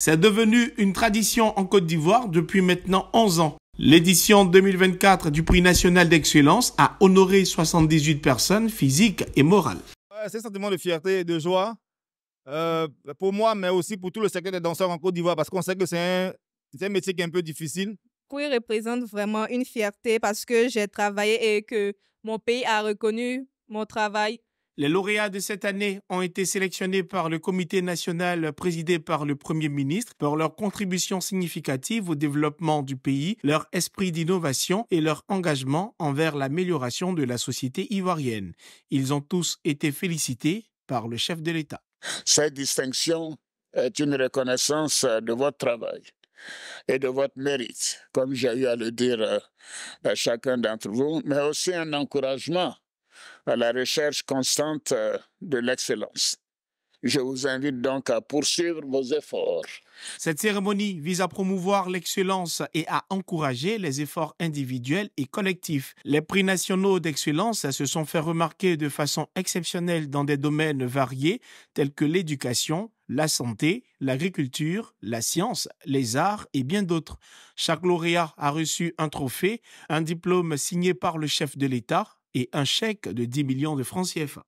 C'est devenu une tradition en Côte d'Ivoire depuis maintenant 11 ans. L'édition 2024 du prix national d'excellence a honoré 78 personnes physiques et morales. C'est un sentiment de fierté et de joie euh, pour moi, mais aussi pour tout le secteur des danseurs en Côte d'Ivoire parce qu'on sait que c'est un, métier qui est un peu difficile. il représente vraiment une fierté parce que j'ai travaillé et que mon pays a reconnu mon travail les lauréats de cette année ont été sélectionnés par le comité national présidé par le Premier ministre pour leur contribution significative au développement du pays, leur esprit d'innovation et leur engagement envers l'amélioration de la société ivoirienne. Ils ont tous été félicités par le chef de l'État. Cette distinction est une reconnaissance de votre travail et de votre mérite, comme j'ai eu à le dire euh, à chacun d'entre vous, mais aussi un encouragement à la recherche constante euh, de l'excellence. Je vous invite donc à poursuivre vos efforts. Cette cérémonie vise à promouvoir l'excellence et à encourager les efforts individuels et collectifs. Les prix nationaux d'excellence se sont fait remarquer de façon exceptionnelle dans des domaines variés tels que l'éducation, la santé, l'agriculture, la science, les arts et bien d'autres. Chaque lauréat a reçu un trophée, un diplôme signé par le chef de l'État, et un chèque de 10 millions de francs CFA.